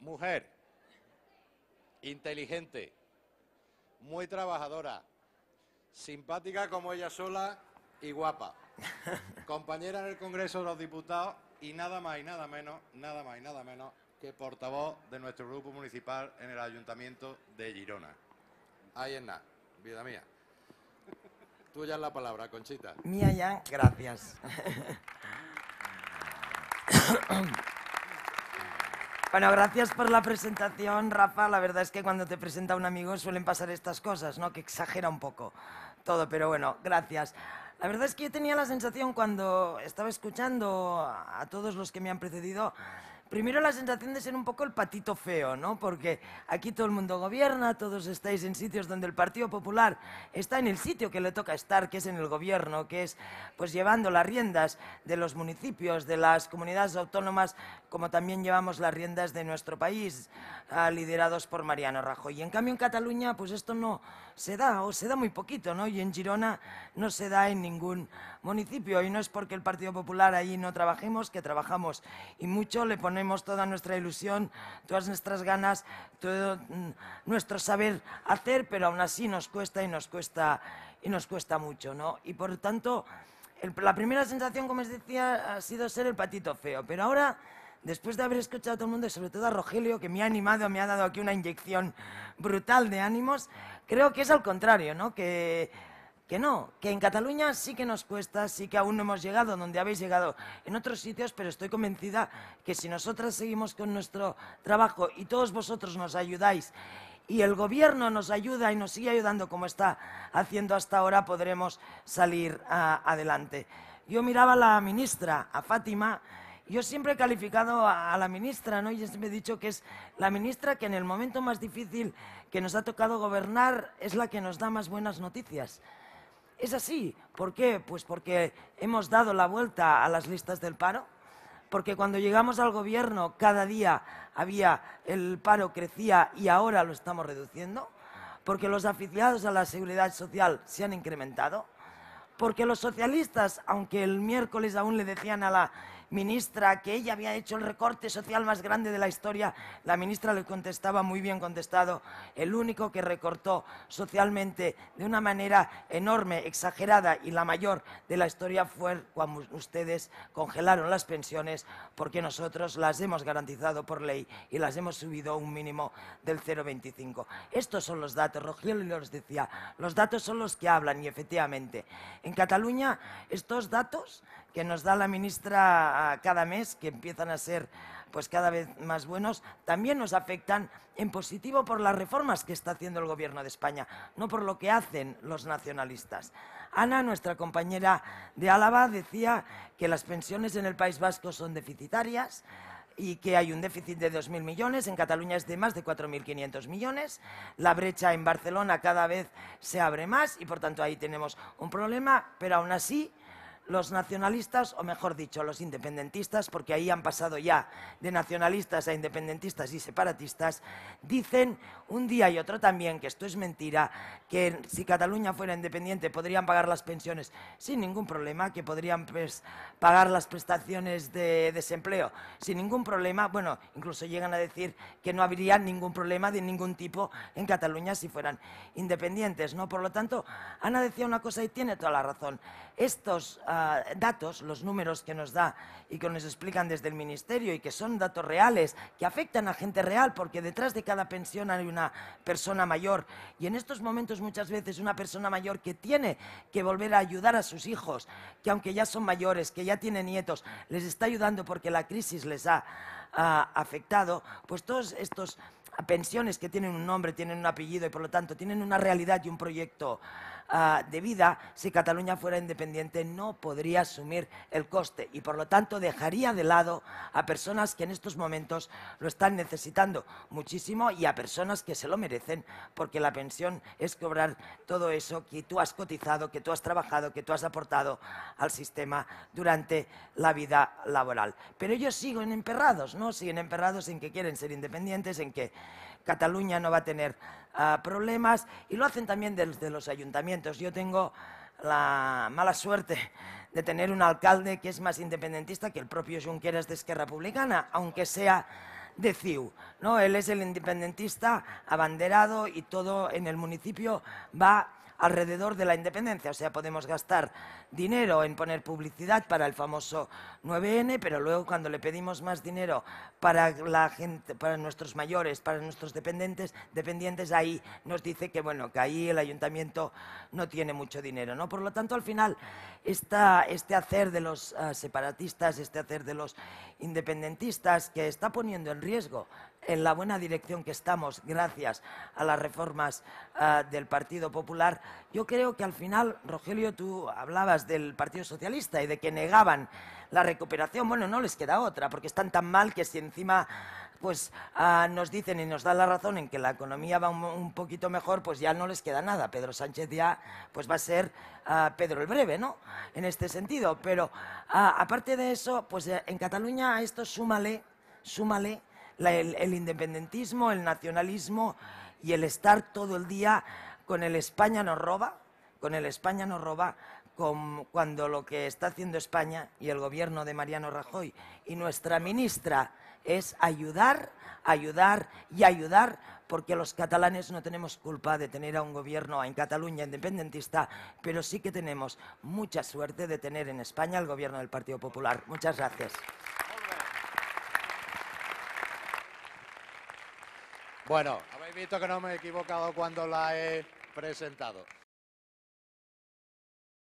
mujer, inteligente, muy trabajadora, simpática como ella sola y guapa. Compañera en el Congreso de los Diputados y nada más y nada menos, nada más y nada menos que portavoz de nuestro grupo municipal en el Ayuntamiento de Girona. Ahí es nada, vida mía. Tuya es la palabra, Conchita. Mía ya, gracias. Bueno, gracias por la presentación, Rafa. La verdad es que cuando te presenta un amigo suelen pasar estas cosas, ¿no? Que exagera un poco todo, pero bueno, gracias. La verdad es que yo tenía la sensación cuando estaba escuchando a todos los que me han precedido Primero la sensación de ser un poco el patito feo, ¿no? Porque aquí todo el mundo gobierna, todos estáis en sitios donde el Partido Popular está en el sitio que le toca estar, que es en el gobierno, que es pues llevando las riendas de los municipios, de las comunidades autónomas, como también llevamos las riendas de nuestro país, ah, liderados por Mariano Rajoy. Y en cambio en Cataluña pues esto no se da o se da muy poquito, ¿no? Y en Girona no se da en ningún municipio y no es porque el Partido Popular ahí no trabajemos, que trabajamos y mucho le ponemos toda nuestra ilusión, todas nuestras ganas, todo mm, nuestro saber hacer, pero aún así nos cuesta y nos cuesta, y nos cuesta mucho, ¿no? Y por tanto, la primera sensación, como os decía, ha sido ser el patito feo, pero ahora después de haber escuchado a todo el mundo y sobre todo a Rogelio, que me ha animado, me ha dado aquí una inyección brutal de ánimos, creo que es al contrario, ¿no? Que que no, que en Cataluña sí que nos cuesta, sí que aún no hemos llegado donde habéis llegado en otros sitios, pero estoy convencida que si nosotras seguimos con nuestro trabajo y todos vosotros nos ayudáis y el gobierno nos ayuda y nos sigue ayudando como está haciendo hasta ahora, podremos salir ah, adelante. Yo miraba a la ministra, a Fátima, yo siempre he calificado a, la ministra, ¿no? Y siempre he dicho que es la ministra que en el momento más difícil que nos ha tocado gobernar es la que nos da más buenas noticias. Es así. ¿Por qué? Pues porque hemos dado la vuelta a las listas del paro, porque cuando llegamos al gobierno cada día había el paro crecía y ahora lo estamos reduciendo, porque los afiliados a la seguridad social se han incrementado, porque los socialistas, aunque el miércoles aún le decían a la ministra que ella había hecho el recorte social más grande de la historia, la ministra le contestaba muy bien contestado, el único que recortó socialmente de una manera enorme, exagerada y la mayor de la historia fue cuando ustedes congelaron las pensiones porque nosotros las hemos garantizado por ley y las hemos subido un mínimo del 0,25. Estos son los datos, Rogelio los decía, los datos son los que hablan y efectivamente en Cataluña estos datos que nos da la ministra cada mes, que empiezan a ser pues cada vez más buenos, también nos afectan en positivo por las reformas que está haciendo el Gobierno de España, no por lo que hacen los nacionalistas. Ana, nuestra compañera de Álava, decía que las pensiones en el País Vasco son deficitarias y que hay un déficit de 2.000 millones, en Cataluña es de más de 4.500 millones, la brecha en Barcelona cada vez se abre más y por tanto ahí tenemos un problema, pero aún así los nacionalistas, o mejor dicho, los independentistas, porque ahí han pasado ya de nacionalistas a independentistas y separatistas, dicen un día y otro también que esto es mentira, que si Cataluña fuera independiente podrían pagar las pensiones sin ningún problema, que podrían pues, pagar las prestaciones de desempleo sin ningún problema. Bueno, incluso llegan a decir que no habría ningún problema de ningún tipo en Cataluña si fueran independientes, ¿no? Por lo tanto, Ana decía una cosa y tiene toda la razón. Estos ah, datos, los números que nos da y que nos explican desde el Ministerio y que son datos reales, que afectan a gente real, porque detrás de cada pensión hay una persona mayor. Y en estos momentos muchas veces una persona mayor que tiene que volver a ayudar a sus hijos, que aunque ya son mayores, que ya tienen nietos, les está ayudando porque la crisis les ha ah, afectado, pues todos estos pensiones que tienen un nombre, tienen un apellido y por lo tanto tienen una realidad y un proyecto ah, de vida, si Cataluña fuera independiente no podría asumir el coste y por lo tanto dejaría de lado a personas que en estos momentos lo están necesitando muchísimo y a personas que se lo merecen porque la pensión es cobrar todo eso que tú has cotizado, que tú has trabajado, que tú has aportado al sistema durante la vida laboral. Pero ellos siguen emperrados, ¿no? Siguen emperrados en que quieren ser independientes, en que Cataluña no va a tener ah, problemas y lo hacen también desde los ayuntamientos. Yo tengo la mala suerte de tener un alcalde que es más independentista que el propio Junqueras de Esquerra Republicana, aunque sea de CIU. ¿no? Él es el independentista abanderado y todo en el municipio va alrededor de la independencia. O sea, podemos gastar dinero en poner publicidad para el famoso 9N, pero luego cuando le pedimos más dinero para, la gente, para nuestros mayores, para nuestros dependientes, dependientes, ahí nos dice que, bueno, que ahí el ayuntamiento no tiene mucho dinero. ¿no? Por lo tanto, al final, este hacer de los ah, separatistas, este hacer de los independentistas, que está poniendo en riesgo en la buena dirección que estamos gracias a las reformas ah, del Partido Popular, yo creo que al final, Rogelio, tú hablabas del Partido Socialista y de que negaban la recuperación. Bueno, no les queda otra, porque están tan mal que si encima pues ah, nos dicen y nos dan la razón en que la economía va un, poquito mejor, pues ya no les queda nada. Pedro Sánchez ya pues va a ser ah, Pedro el Breve, ¿no? En este sentido. Pero aparte de eso, pues eh, en Cataluña a esto súmale, súmale el, el independentismo, el nacionalismo y el estar todo el día con el España nos roba, con el España nos roba, cuando lo que está haciendo España y el gobierno de Mariano Rajoy y nuestra ministra es ayudar, ayudar y ayudar, porque los catalanes no tenemos culpa de tener a un gobierno en Cataluña independentista, pero sí que tenemos mucha suerte de tener en España el gobierno del Partido Popular. Muchas gracias. Bueno, habéis visto que no me he equivocado cuando la he presentado.